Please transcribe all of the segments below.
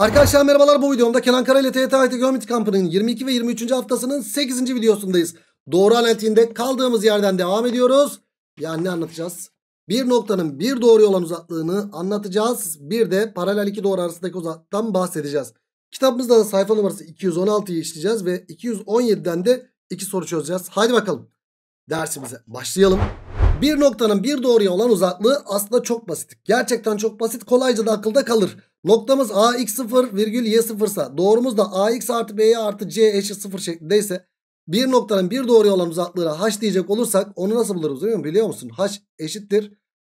Arkadaşlar merhabalar bu videomda Kenan Kara ile TYT IT Geometri Kampı'nın 22 ve 23. haftasının 8. videosundayız. Doğru analitiğinde kaldığımız yerden devam ediyoruz. Yani ne anlatacağız? Bir noktanın bir doğru olan uzaklığını anlatacağız. Bir de paralel iki doğru arasındaki uzaktan bahsedeceğiz. Kitabımızda da sayfa numarası 216'yı işleyeceğiz ve 217'den de iki soru çözeceğiz. Haydi bakalım dersimize başlayalım. Bir noktanın bir doğruya olan uzaklığı aslında çok basit. Gerçekten çok basit kolayca da akılda kalır. Noktamız ax0 virgül y0 ise doğrumuz da ax artı b artı c eşit 0 şeklindeyse bir noktanın bir doğruya olan uzaklığına h diyecek olursak onu nasıl buluruz biliyor musun? Biliyor musun? h eşittir.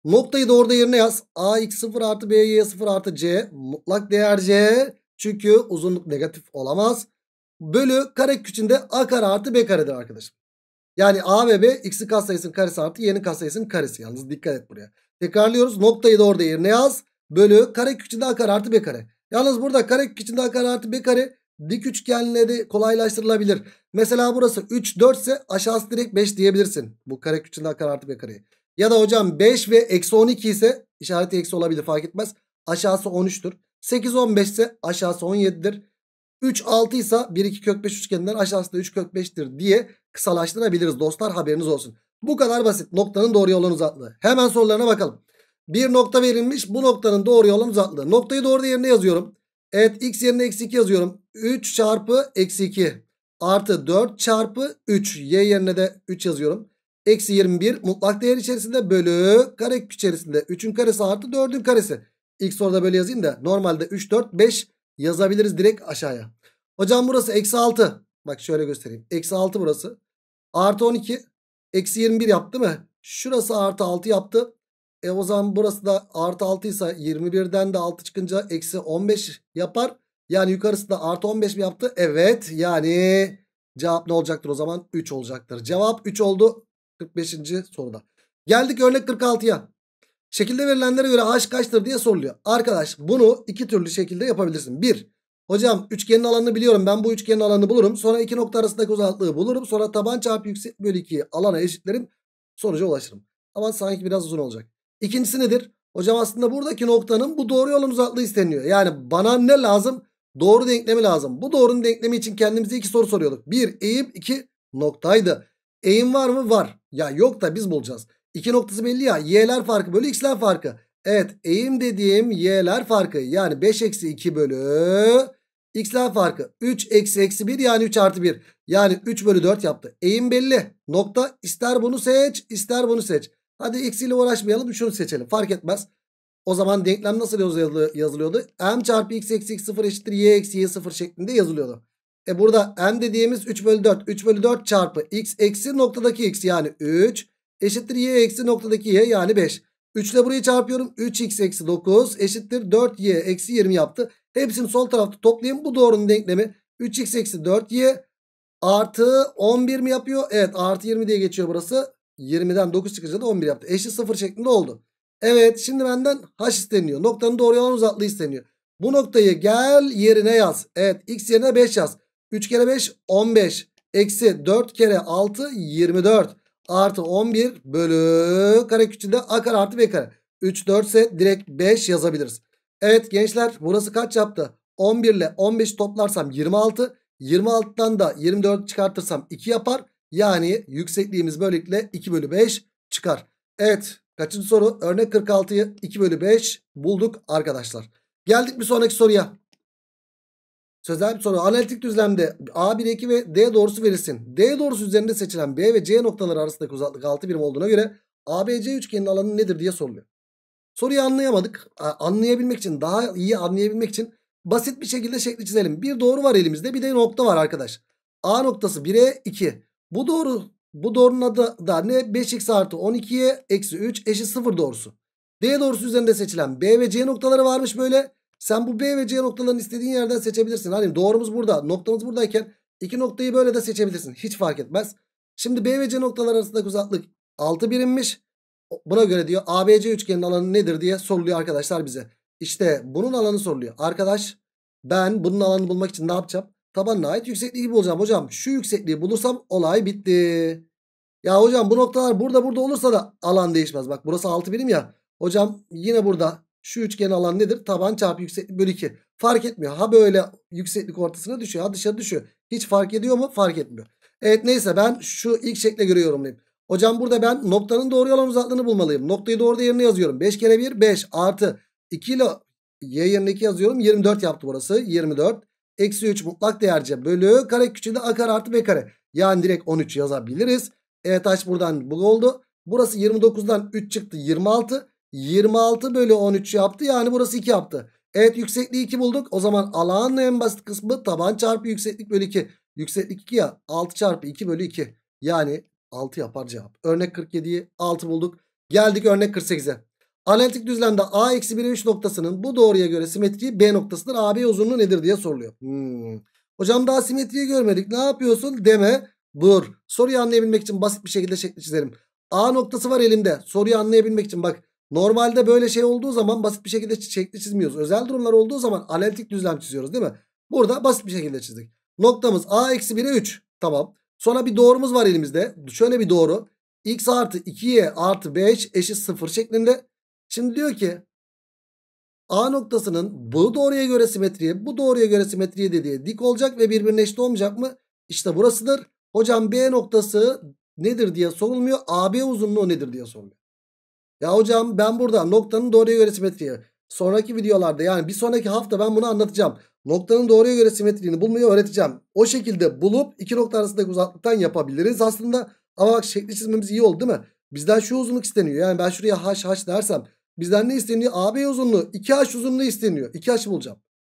Noktayı doğruda yerine yaz. ax0 artı b y0 artı c mutlak değer c. Çünkü uzunluk negatif olamaz. Bölü kare küçüğünde a kare artı b karedir arkadaşlar. Yani a ve b x'i katsayısının karesi artı y'nin katsayısının karesi. Yalnız dikkat et buraya. Tekrarlıyoruz. Noktayı doğruda yerine yaz bölü karekök içinde a kare artı b kare. Yalnız burada karekök içinde a kare artı b kare dik üçgenleri kolaylaştırılabilir. Mesela burası 3 4 ise aşağısı direkt 5 diyebilirsin. Bu karekök içinde a kare artı b kareyi. Ya da hocam 5 ve eksi 12 ise işareti eksi olabilir fark etmez. Aşağısı 13'tür. 8 15 ise aşağısı 17'dir. 3 6 ise 1 2 kök 5 üçgeninden aşağısı da 3 kök 5'tir diye kısalaştırabiliriz dostlar haberiniz olsun. Bu kadar basit noktanın doğru yolunu uzattığı. Hemen sorularına bakalım. Bir nokta verilmiş. Bu noktanın doğru yolun uzaklığı. Noktayı doğru yerine yazıyorum. Evet x yerine eksi 2 yazıyorum. 3 çarpı eksi 2 artı 4 çarpı 3. Y yerine de 3 yazıyorum. Eksi 21 mutlak değer içerisinde bölü karekök içerisinde. 3'ün karesi artı 4'ün karesi. İlk soruda böyle yazayım da normalde 3, 4, 5 yazabiliriz direkt aşağıya. Hocam burası eksi 6. Bak şöyle göstereyim. Eksi 6 burası. Artı 12. Eksi 21 yaptı mı? Şurası artı 6 yaptı. E o zaman burası da artı 6 ise 21'den de 6 çıkınca eksi 15 yapar. Yani yukarısı da artı 15 mi yaptı? Evet yani cevap ne olacaktır o zaman? 3 olacaktır. Cevap 3 oldu 45. soruda. Geldik örnek 46'ya. Şekilde verilenlere göre h kaçtır diye soruluyor. Arkadaş bunu iki türlü şekilde yapabilirsin. 1. Hocam üçgenin alanını biliyorum. Ben bu üçgenin alanını bulurum. Sonra iki nokta arasındaki uzaklığı bulurum. Sonra taban çarpı yüksek bölü 2'yi alana eşitlerim. Sonuca ulaşırım. Ama sanki biraz uzun olacak. İkincisi nedir? Hocam aslında buradaki noktanın bu doğru yolun uzaklığı isteniyor. Yani bana ne lazım? Doğru denklemi lazım. Bu doğrunun denklemi için kendimize iki soru soruyorduk. Bir eğim, iki noktaydı. Eğim var mı? Var. Ya yok da biz bulacağız. İki noktası belli ya. Y'ler farkı bölü x'ler farkı. Evet eğim dediğim y'ler farkı. Yani 5 eksi 2 bölü x'ler farkı. 3 eksi eksi 1 yani 3 artı 1. Yani 3 bölü 4 yaptı. Eğim belli. Nokta ister bunu seç ister bunu seç. Hadi eksiyle uğraşmayalım şunu seçelim fark etmez. O zaman denklem nasıl yazılıyordu? M çarpı x eksi x 0 eşittir y eksi y 0 şeklinde yazılıyordu. E burada m dediğimiz 3 bölü 4. 3 bölü 4 çarpı x eksi noktadaki x yani 3 eşittir y eksi noktadaki y yani 5. 3 ile burayı çarpıyorum. 3x eksi 9 eşittir 4y eksi 20 yaptı. Hepsini sol tarafta toplayayım. Bu doğrunun denklemi 3x eksi 4y artı 11 mi yapıyor? Evet artı 20 diye geçiyor burası. 20'den 9 çıkınca da 11 yaptı. eşit 0 şeklinde oldu. Evet şimdi benden h isteniyor. Noktanın doğru yalan uzaklığı isteniyor. Bu noktayı gel yerine yaz. Evet x yerine 5 yaz. 3 kere 5 15. Eksi 4 kere 6 24. Artı 11 bölü kare küçüğünde a kare artı b kare. 3 4 ise direkt 5 yazabiliriz. Evet gençler burası kaç yaptı? 11 ile 15 toplarsam 26. 26'dan da 24 çıkartırsam 2 yapar. Yani yüksekliğimiz böylelikle 2 bölü 5 çıkar. Evet kaçıncı soru? Örnek 46'yı 2 bölü 5 bulduk arkadaşlar. Geldik bir sonraki soruya. Sözel bir soru. Analitik düzlemde A, 1, 2 ve D doğrusu verilsin. D doğrusu üzerinde seçilen B ve C noktaları arasındaki uzaklık 6 birim olduğuna göre ABC üçgenin alanı nedir diye soruluyor. Soruyu anlayamadık. Anlayabilmek için daha iyi anlayabilmek için basit bir şekilde şekli çizelim. Bir doğru var elimizde bir de nokta var arkadaş. A noktası 1'e 2. Bu doğru. Bu doğrunun adı da ne? 5x artı 12'ye eksi 3 eşit 0 doğrusu. D doğrusu üzerinde seçilen B ve C noktaları varmış böyle. Sen bu B ve C noktalarını istediğin yerden seçebilirsin. Hani doğrumuz burada, noktamız buradayken iki noktayı böyle de seçebilirsin. Hiç fark etmez. Şimdi B ve C noktaları arasındaki uzaklık 6 birimmiş. Buna göre diyor ABC üçgenin alanı nedir diye soruluyor arkadaşlar bize. İşte bunun alanı soruluyor. Arkadaş ben bunun alanını bulmak için ne yapacağım? tabanına ait yüksekliği bulacağım. Hocam şu yüksekliği bulursam olay bitti. Ya hocam bu noktalar burada burada olursa da alan değişmez. Bak burası 6 birim ya. Hocam yine burada şu üçgen alan nedir? Taban çarpı yükseklik bölü 2. Fark etmiyor. Ha böyle yükseklik ortasına düşüyor. Ha dışarı düşüyor. Hiç fark ediyor mu? Fark etmiyor. Evet neyse ben şu ilk şekle göre yorumlayayım. Hocam burada ben noktanın doğru yalan uzaklığını bulmalıyım. Noktayı doğru yerine yazıyorum. 5 kere 1 5 artı 2 ile y yerine 2 yazıyorum. 24 yaptı burası. 24. Eksi 3 mutlak değerce bölü kare küçüğünde a kare artı b kare. Yani direkt 13 yazabiliriz. Evet aç buradan bu oldu. Burası 29'dan 3 çıktı 26. 26 bölü 13 yaptı yani burası 2 yaptı. Evet yüksekliği 2 bulduk. O zaman alanın en basit kısmı taban çarpı yükseklik bölü 2. Yükseklik 2 ya 6 çarpı 2 bölü 2. Yani 6 yapar cevap. Örnek 47'yi 6 bulduk. Geldik örnek 48'e. Analitik düzlemde A eksi 1'e 3 noktasının bu doğruya göre simetriği B noktasıdır. AB uzunluğu nedir diye soruluyor. Hmm. Hocam daha simetriyi görmedik. Ne yapıyorsun? Deme. Dur. Soruyu anlayabilmek için basit bir şekilde şekli çizelim. A noktası var elimde. Soruyu anlayabilmek için bak. Normalde böyle şey olduğu zaman basit bir şekilde şekli çizmiyoruz. Özel durumlar olduğu zaman analitik düzlem çiziyoruz değil mi? Burada basit bir şekilde çizdik. Noktamız A eksi 1'e 3. Tamam. Sonra bir doğrumuz var elimizde. Şöyle bir doğru. X artı 2Y artı 5 eşit 0 şeklinde. Şimdi diyor ki A noktasının bu doğruya göre simetriye, bu doğruya göre simetriye dediği dik olacak ve birbirine eşit olmayacak mı? İşte burasıdır. Hocam B noktası nedir diye sorulmuyor. AB uzunluğu nedir diye soruluyor. Ya hocam ben burada noktanın doğruya göre simetriye. Sonraki videolarda yani bir sonraki hafta ben bunu anlatacağım. Noktanın doğruya göre simetriğini bulmayı öğreteceğim. O şekilde bulup iki nokta arasındaki uzaklıktan yapabiliriz aslında. Ama bak şekli çizmemiz iyi oldu değil mi? Bizden şu uzunluk isteniyor. Yani ben şuraya haş haş dersem Bizden ne isteniyor? AB uzunluğu 2H uzunluğu isteniyor. 2H bulacağım.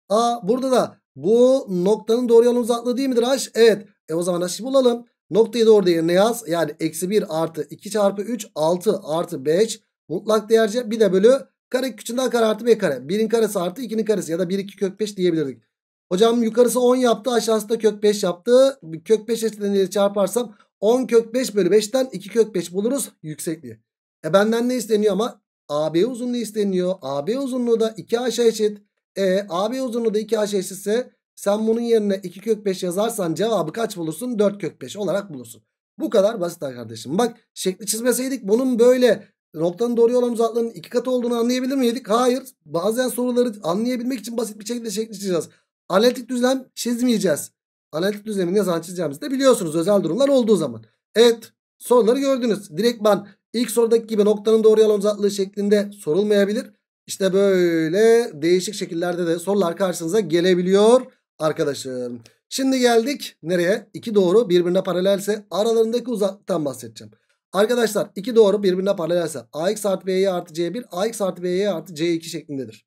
A burada da bu noktanın doğru yolun uzaklığı değil midir H? Evet. E o zaman H'ı bulalım. Noktayı doğru yerine yaz. Yani eksi 1 artı 2 çarpı 3 6 artı 5 mutlak değerce bir de bölü kare küçüğünden kare artı b kare. 1'in karesi artı 2'nin karesi ya da 1 2 kök 5 diyebilirdik. Hocam yukarısı 10 yaptı aşağısı da kök 5 yaptı. Kök 5 eşitlenleri çarparsam 10 kök 5 bölü 5'ten 2 kök 5 buluruz yüksekliği. E benden ne isteniyor ama AB uzunluğu isteniyor. AB uzunluğu da 2 aşağı eşit. E AB uzunluğu da 2 aşağı eşitse sen bunun yerine 2 kök 5 yazarsan cevabı kaç bulursun? 4 kök 5 olarak bulursun. Bu kadar basit kardeşim. Bak şekli çizmeseydik bunun böyle noktanın doğru olan uzaklığının 2 katı olduğunu anlayabilir miydik? Hayır. Bazen soruları anlayabilmek için basit bir şekilde şekli çizeceğiz. Analitik düzlem çizmeyeceğiz. Analitik düzlemi ne zaman çizeceğimizi de biliyorsunuz özel durumlar olduğu zaman. Evet soruları gördünüz. Direkt ben İlk sorudaki gibi noktanın doğru yalan uzaklığı şeklinde sorulmayabilir. İşte böyle değişik şekillerde de sorular karşınıza gelebiliyor arkadaşım. Şimdi geldik nereye? İki doğru birbirine paralelse aralarındaki uzaktan bahsedeceğim. Arkadaşlar iki doğru birbirine paralelse ax artı b'ye artı c1 ax artı b'ye artı c2 şeklindedir.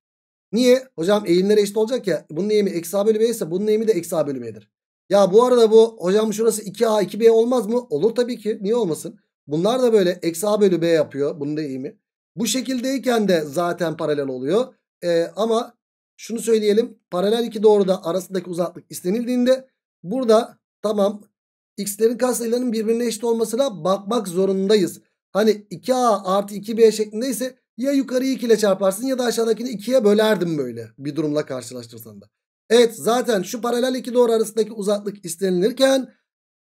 Niye? Hocam eğimleri eşit olacak ya. Bunun eğimi eksi a bölü b ise bunun eğimi de eksi a bölü b'dir. Ya bu arada bu hocam şurası 2a 2b olmaz mı? Olur tabii ki. Niye olmasın? Bunlar da böyle eksi a bölü b yapıyor. Bunun da iyi mi? Bu şekildeyken de zaten paralel oluyor. Ee, ama şunu söyleyelim. Paralel iki doğruda arasındaki uzaklık istenildiğinde burada tamam x'lerin katsayılarının birbirine eşit olmasına bakmak zorundayız. Hani 2a artı 2b şeklindeyse ya yukarıyı 2 ile çarparsın ya da aşağıdakini 2'ye bölerdim böyle bir durumla karşılaştırsan da. Evet zaten şu paralel iki doğru arasındaki uzaklık istenilirken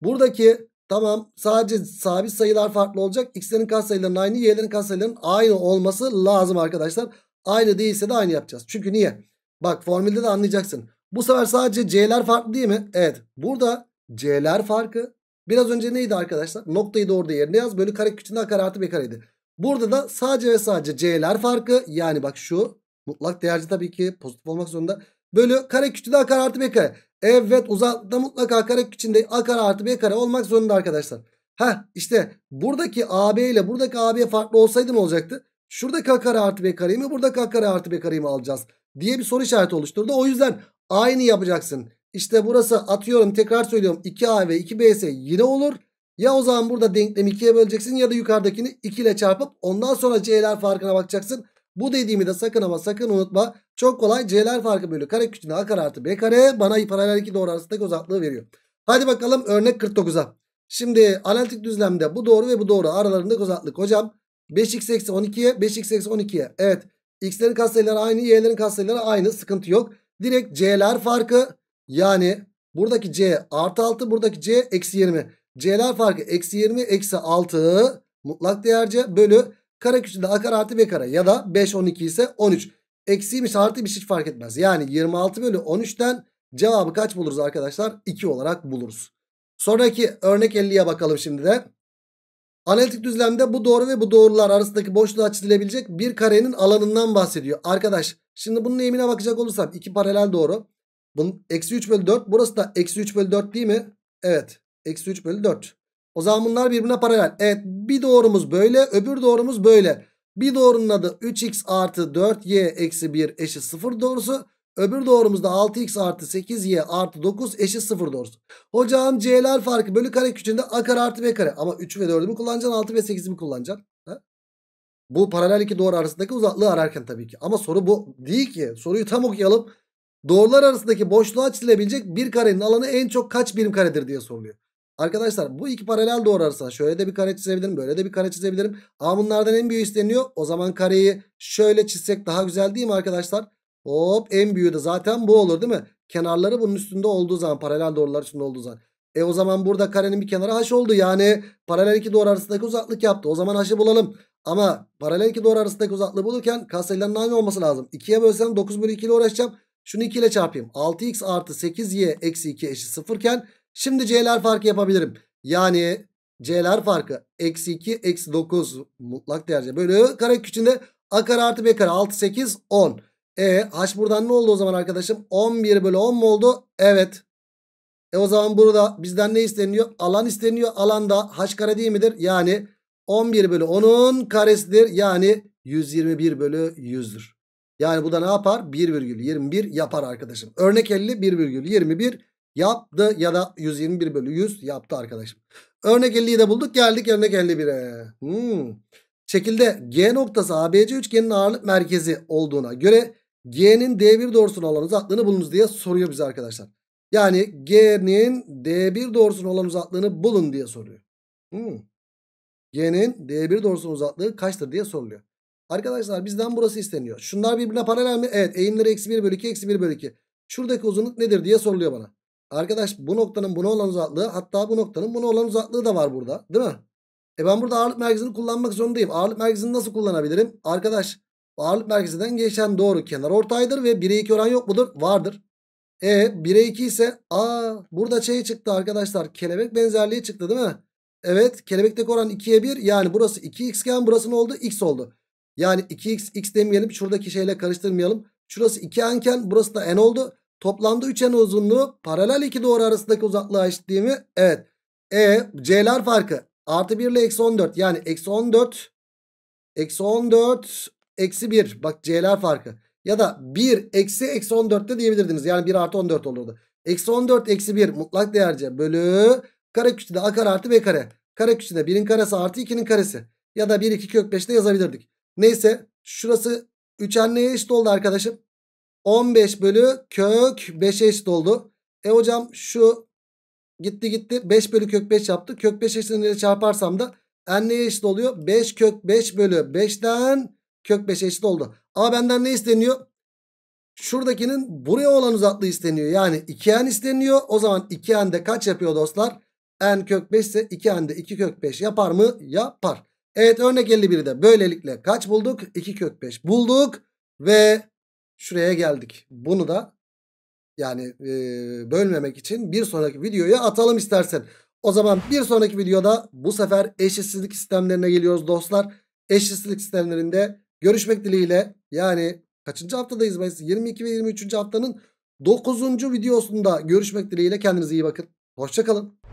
buradaki Tamam sadece sabit sayılar farklı olacak. X'lerin katsayılarının aynı y'lerin katsayılarının aynı olması lazım arkadaşlar. Aynı değilse de aynı yapacağız. Çünkü niye? Bak formülde de anlayacaksın. Bu sefer sadece c'ler farklı değil mi? Evet. Burada c'ler farkı. Biraz önce neydi arkadaşlar? Noktayı doğru yerine yaz. Bölü kare küçüğünde a kare artı b kareydi. Burada da sadece ve sadece c'ler farkı. Yani bak şu mutlak değerci tabii ki pozitif olmak zorunda. Bölü kare küçüğünde a kare artı b kare. Evet uzaklıkta mutlaka kare içinde a kare artı b kare olmak zorunda arkadaşlar. Ha işte buradaki AB ile buradaki AB farklı olsaydı ne olacaktı? Şurada A kare artı B kareyi mi burada A kare artı B kareyi mi alacağız? Diye bir soru işareti oluşturdu. O yüzden aynı yapacaksın. İşte burası atıyorum tekrar söylüyorum 2A ve 2 b ise yine olur. Ya o zaman burada denklemi 2'ye böleceksin ya da yukarıdakini 2 ile çarpıp ondan sonra C'ler farkına bakacaksın. Bu dediğimi de sakın ama sakın unutma. Çok kolay C'ler farkı bölü kare küçüğüne A kare artı B kare bana paralel iki doğru arasındaki uzaklığı veriyor. Hadi bakalım örnek 49'a. Şimdi analitik düzlemde bu doğru ve bu doğru aralarındaki uzaklık hocam. 5x eksi 12'ye 5x eksi 12'ye. Evet x'lerin katsayıları aynı y'lerin katsayıları aynı sıkıntı yok. Direkt c'ler farkı yani buradaki c artı 6 buradaki c eksi 20. c'ler farkı eksi 20 eksi 6 mutlak değerce bölü Kareküsünde a kare artı b kare ya da 5 12 ise 13. Eksiymiş artıymış hiç fark etmez. Yani 26 bölü 13'ten cevabı kaç buluruz arkadaşlar? 2 olarak buluruz. Sonraki örnek 50'ye bakalım şimdi de. Analitik düzlemde bu doğru ve bu doğrular arasındaki boşluğa çizilebilecek bir karenin alanından bahsediyor. Arkadaş şimdi bunun eğimine bakacak olursam iki paralel doğru. Bunun eksi 3 bölü 4 burası da eksi 3 bölü 4 değil mi? Evet eksi 3 bölü 4. O zaman bunlar birbirine paralel. Evet bir doğrumuz böyle öbür doğrumuz böyle. Bir doğrunun adı 3x artı 4y eksi 1 eşit 0 doğrusu. Öbür doğrumuzda 6x artı 8y artı 9 eşit 0 doğrusu. Hocam c'ler farkı bölü kare küçüğünde a kare artı b kare. Ama 3 ve 4'ü mü kullanacaksın 6 ve 8'i mi kullanacaksın? Ha? Bu paralel iki doğru arasındaki uzaklığı ararken tabii ki. Ama soru bu değil ki. Soruyu tam okuyalım. Doğrular arasındaki boşluğa çizilebilecek bir karenin alanı en çok kaç birim karedir diye soruluyor. Arkadaşlar bu iki paralel doğrarsa şöyle de bir kare çizebilirim. Böyle de bir kare çizebilirim. Ama bunlardan en büyüğü isteniyor. O zaman kareyi şöyle çizsek daha güzel değil mi arkadaşlar? Hop en büyüğü de zaten bu olur değil mi? Kenarları bunun üstünde olduğu zaman paralel doğrular üstünde olduğu zaman. E o zaman burada karenin bir kenarı haş oldu. Yani paralel iki doğru arasındaki uzaklık yaptı. O zaman haşı bulalım. Ama paralel iki doğru arasındaki uzaklığı bulurken katsayıların aynı olması lazım. 2'ye bölsem 9 bölü 2 ile uğraşacağım. Şunu 2 ile çarpayım. 6x artı 8y eksi 2 eşit 0 iken Şimdi C'ler farkı yapabilirim. Yani C'ler farkı eksi 2 eksi 9 mutlak değerce böyle kare içinde A kare artı B kare 6 8 10. E H buradan ne oldu o zaman arkadaşım? 11 bölü 10 mu oldu? Evet. E o zaman burada bizden ne isteniyor? Alan isteniyor. Alan da H kare değil midir? Yani 11 bölü 10'un karesidir. Yani 121 bölü 100'dür. Yani bu da ne yapar? 1,21 yapar arkadaşım. Örnek 50 1,21 Yaptı ya da 121 bölü 100 yaptı arkadaşım. Örnek 50'yi de bulduk geldik örnek 51'e. Hmm. Şekilde G noktası ABC üçgenin ağırlık merkezi olduğuna göre G'nin D1 doğrusuna olan uzaklığını bulunuz diye soruyor bize arkadaşlar. Yani G'nin D1 doğrusuna olan uzaklığını bulun diye soruyor. Hmm. G'nin D1 doğrusunun uzaklığı kaçtır diye soruluyor. Arkadaşlar bizden burası isteniyor. Şunlar birbirine paralel mi? Evet eğimleri eksi 1 bölü 2 eksi 1 bölü 2. Şuradaki uzunluk nedir diye soruluyor bana. Arkadaş bu noktanın buna olan uzaklığı hatta bu noktanın buna olan uzaklığı da var burada değil mi? E ben burada ağırlık merkezini kullanmak zorundayım. Ağırlık merkezini nasıl kullanabilirim? Arkadaş ağırlık merkezinden geçen doğru kenar ortaydır ve 1'e 2 oran yok mudur? Vardır. E 1'e 2 ise aa burada şey çıktı arkadaşlar kelebek benzerliği çıktı değil mi? Evet kelebekteki oran 2'ye 1 yani burası 2x iken burası ne oldu? x oldu. Yani 2x x demeyelim şuradaki şeyle karıştırmayalım. Şurası 2 anken burası da n oldu. Toplamda üçgen uzunluğu paralel iki doğru arasındaki uzaklığa eşit değil mi? Evet. E C'ler farkı. Artı 1 ile eksi 14. Yani eksi 14. Eksi 14. Eksi 1. Bak C'ler farkı. Ya da 1 eksi eksi 14 de diyebilirdiniz. Yani 1 artı 14 olurdu. Eksi 14 eksi 1 mutlak değerce bölü kare küçüde a kare artı b kare. Kare küçüde 1'in karesi artı 2'nin karesi. Ya da 1 2 kök 5 de yazabilirdik. Neyse şurası 3 neye eşit oldu arkadaşım? 15 bölü kök 5'e eşit oldu. E hocam şu gitti gitti 5 bölü kök 5 yaptı. Kök 5 eşitini çarparsam da n neye eşit oluyor? 5 kök 5 bölü 5'ten kök 5 eşit oldu. Ama benden ne isteniyor? Şuradakinin buraya olan uzaklığı isteniyor. Yani 2n isteniyor. O zaman 2n de kaç yapıyor dostlar? n kök 5 ise 2n de 2 kök 5 yapar mı? Yapar. Evet örnek 51'i de böylelikle kaç bulduk? 2 kök 5 bulduk. Ve şuraya geldik. Bunu da yani e, bölmemek için bir sonraki videoya atalım istersen. O zaman bir sonraki videoda bu sefer eşitsizlik sistemlerine geliyoruz dostlar. Eşitsizlik sistemlerinde görüşmek dileğiyle yani kaçıncı haftadayız biz? 22 ve 23. haftanın 9. videosunda görüşmek dileğiyle kendinize iyi bakın. Hoşçakalın.